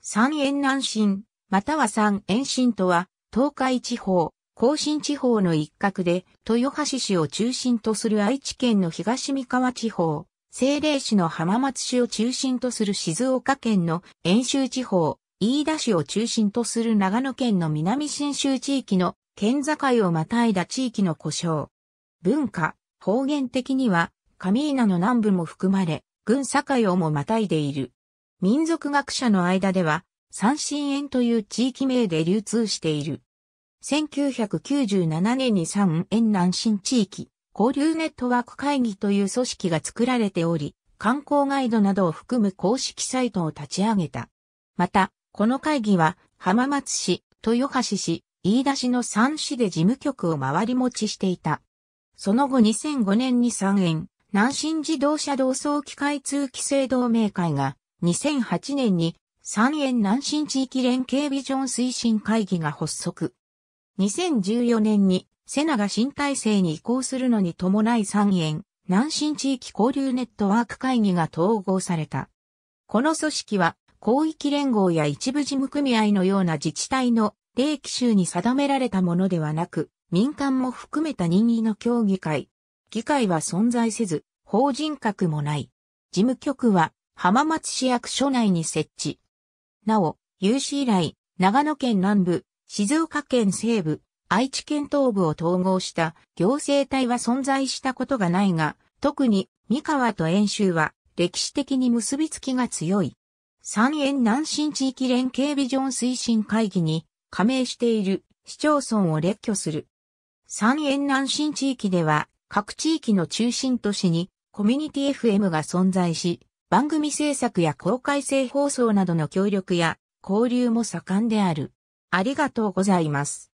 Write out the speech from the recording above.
三円南進、または三遠進とは、東海地方、甲信地方の一角で、豊橋市を中心とする愛知県の東三河地方、政令市の浜松市を中心とする静岡県の遠州地方、飯田市を中心とする長野県の南信州地域の県境をまたいだ地域の故障。文化、方言的には、上稲の南部も含まれ、郡境をもまたいでいる。民族学者の間では、三神園という地域名で流通している。1997年に三園南新地域、交流ネットワーク会議という組織が作られており、観光ガイドなどを含む公式サイトを立ち上げた。また、この会議は、浜松市、豊橋市、飯田市の三市で事務局を回り持ちしていた。その後2005年に三園、南新自動車同窓機開通規制同盟会が2008年に三円南進地域連携ビジョン推進会議が発足。2014年にセナが新体制に移行するのに伴い三円南進地域交流ネットワーク会議が統合された。この組織は広域連合や一部事務組合のような自治体の定期集に定められたものではなく、民間も含めた任意の協議会。議会は存在せず、法人格もない。事務局は浜松市役所内に設置。なお、有史以来、長野県南部、静岡県西部、愛知県東部を統合した行政体は存在したことがないが、特に三河と遠州は歴史的に結びつきが強い。三円南進地域連携ビジョン推進会議に加盟している市町村を列挙する。三円南進地域では各地域の中心都市にコミュニティ FM が存在し、番組制作や公開性放送などの協力や交流も盛んである。ありがとうございます。